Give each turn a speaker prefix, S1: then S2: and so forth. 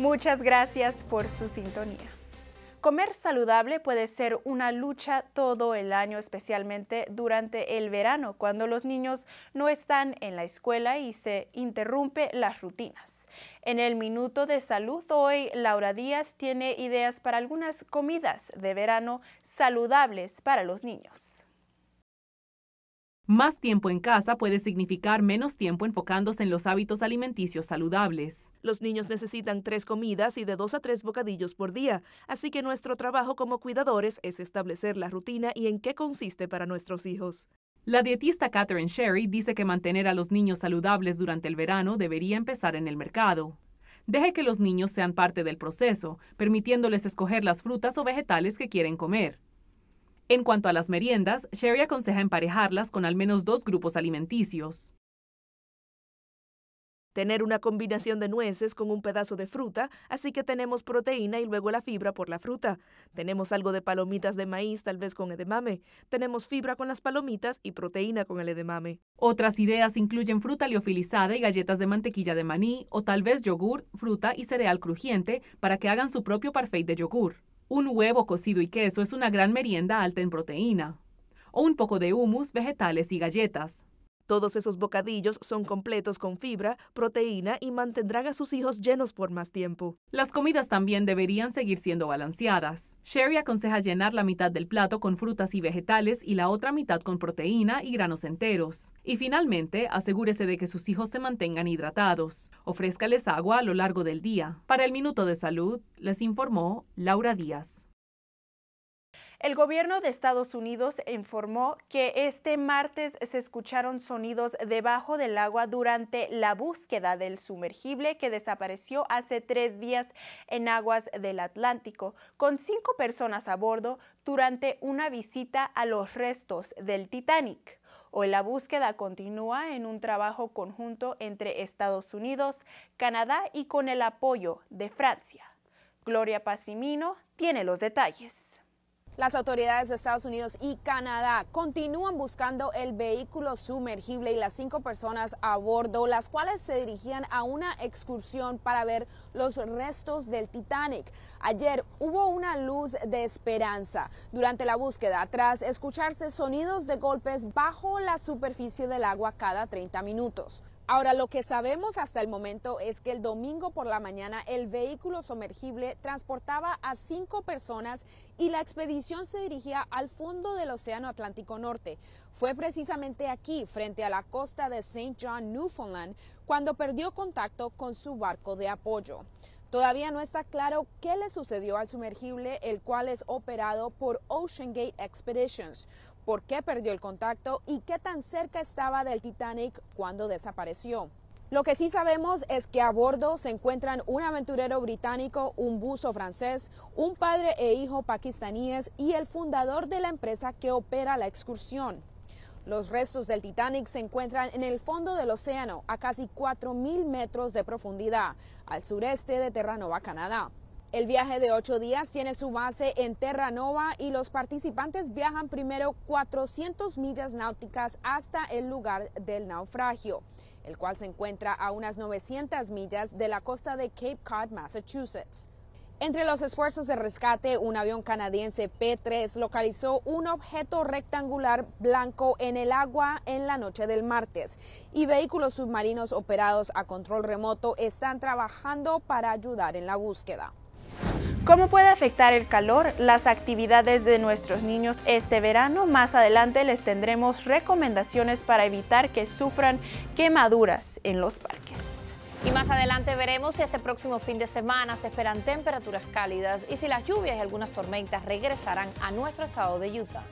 S1: Muchas gracias por su sintonía. Comer saludable puede ser una lucha todo el año, especialmente durante el verano, cuando los niños no están en la escuela y se interrumpe las rutinas. En el Minuto de Salud hoy, Laura Díaz tiene ideas para algunas comidas de verano saludables para los niños.
S2: Más tiempo en casa puede significar menos tiempo enfocándose en los hábitos alimenticios saludables.
S3: Los niños necesitan tres comidas y de dos a tres bocadillos por día, así que nuestro trabajo como cuidadores es establecer la rutina y en qué consiste
S2: para nuestros hijos. La dietista Catherine Sherry dice que mantener a los niños saludables durante el verano debería empezar en el mercado. Deje que los niños sean parte del proceso, permitiéndoles escoger las frutas o vegetales que quieren comer. En cuanto a las meriendas, Sherry aconseja emparejarlas con al menos dos grupos alimenticios.
S3: Tener una combinación de nueces con un pedazo de fruta, así que tenemos proteína y luego la fibra por la fruta. Tenemos algo de palomitas de maíz, tal vez con edamame.
S2: Tenemos fibra con las palomitas y proteína con el edamame. Otras ideas incluyen fruta liofilizada y galletas de mantequilla de maní, o tal vez yogur, fruta y cereal crujiente para que hagan su propio parfait de yogur. Un huevo cocido y queso es una gran merienda alta en proteína. O un poco de humus, vegetales y galletas. Todos esos bocadillos son completos
S3: con fibra, proteína y mantendrán a sus hijos llenos por más tiempo.
S2: Las comidas también deberían seguir siendo balanceadas. Sherry aconseja llenar la mitad del plato con frutas y vegetales y la otra mitad con proteína y granos enteros. Y finalmente, asegúrese de que sus hijos se mantengan hidratados. Ofrézcales agua a lo largo del día. Para el Minuto de Salud, les informó Laura Díaz.
S1: El gobierno de Estados Unidos informó que este martes se escucharon sonidos debajo del agua durante la búsqueda del sumergible que desapareció hace tres días en aguas del Atlántico, con cinco personas a bordo durante una visita a los restos del Titanic. Hoy la búsqueda continúa en un trabajo conjunto entre Estados Unidos, Canadá y con el apoyo de Francia. Gloria Pasimino tiene los detalles.
S4: Las autoridades de Estados Unidos y Canadá continúan buscando el vehículo sumergible y las cinco personas a bordo, las cuales se dirigían a una excursión para ver los restos del Titanic. Ayer hubo una luz de esperanza durante la búsqueda, tras escucharse sonidos de golpes bajo la superficie del agua cada 30 minutos. Ahora, lo que sabemos hasta el momento es que el domingo por la mañana el vehículo sumergible transportaba a cinco personas y la expedición se dirigía al fondo del Océano Atlántico Norte. Fue precisamente aquí, frente a la costa de St. John, Newfoundland, cuando perdió contacto con su barco de apoyo. Todavía no está claro qué le sucedió al sumergible, el cual es operado por Ocean Gate Expeditions, por qué perdió el contacto y qué tan cerca estaba del Titanic cuando desapareció. Lo que sí sabemos es que a bordo se encuentran un aventurero británico, un buzo francés, un padre e hijo pakistaníes y el fundador de la empresa que opera la excursión. Los restos del Titanic se encuentran en el fondo del océano, a casi 4.000 metros de profundidad, al sureste de Terranova, Canadá. El viaje de ocho días tiene su base en Terranova y los participantes viajan primero 400 millas náuticas hasta el lugar del naufragio, el cual se encuentra a unas 900 millas de la costa de Cape Cod, Massachusetts. Entre los esfuerzos de rescate, un avión canadiense P-3 localizó un objeto rectangular blanco en el agua en la noche del martes y vehículos submarinos operados a control remoto están trabajando para ayudar en la búsqueda.
S1: ¿Cómo puede afectar el calor las actividades de nuestros niños este verano? Más adelante les tendremos recomendaciones para evitar que sufran quemaduras en los parques. Y más adelante veremos si este próximo fin de semana se esperan temperaturas cálidas y si las lluvias y algunas tormentas regresarán a nuestro estado de Utah.